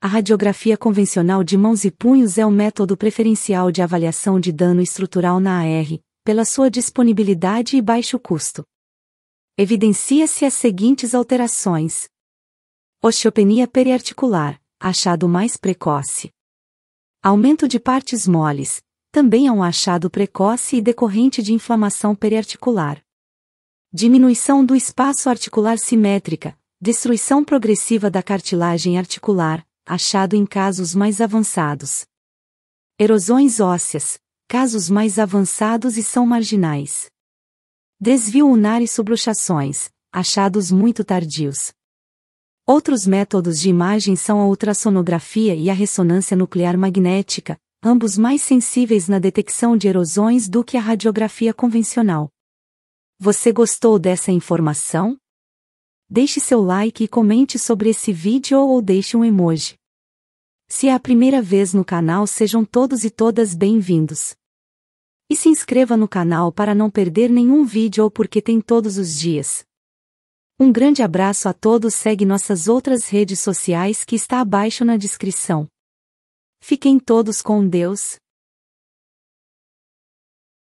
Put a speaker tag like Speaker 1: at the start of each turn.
Speaker 1: A radiografia convencional de mãos e punhos é o método preferencial de avaliação de dano estrutural na AR, pela sua disponibilidade e baixo custo. Evidencia-se as seguintes alterações: osteopenia periarticular, achado mais precoce, aumento de partes moles, também é um achado precoce e decorrente de inflamação periarticular, diminuição do espaço articular simétrica, destruição progressiva da cartilagem articular achado em casos mais avançados. Erosões ósseas, casos mais avançados e são marginais. Desvio unar e subluxações, achados muito tardios. Outros métodos de imagem são a ultrassonografia e a ressonância nuclear magnética, ambos mais sensíveis na detecção de erosões do que a radiografia convencional. Você gostou dessa informação? Deixe seu like e comente sobre esse vídeo ou deixe um emoji. Se é a primeira vez no canal, sejam todos e todas bem-vindos. E se inscreva no canal para não perder nenhum vídeo ou porque tem todos os dias. Um grande abraço a todos, segue nossas outras redes sociais que está abaixo na descrição. Fiquem todos com Deus.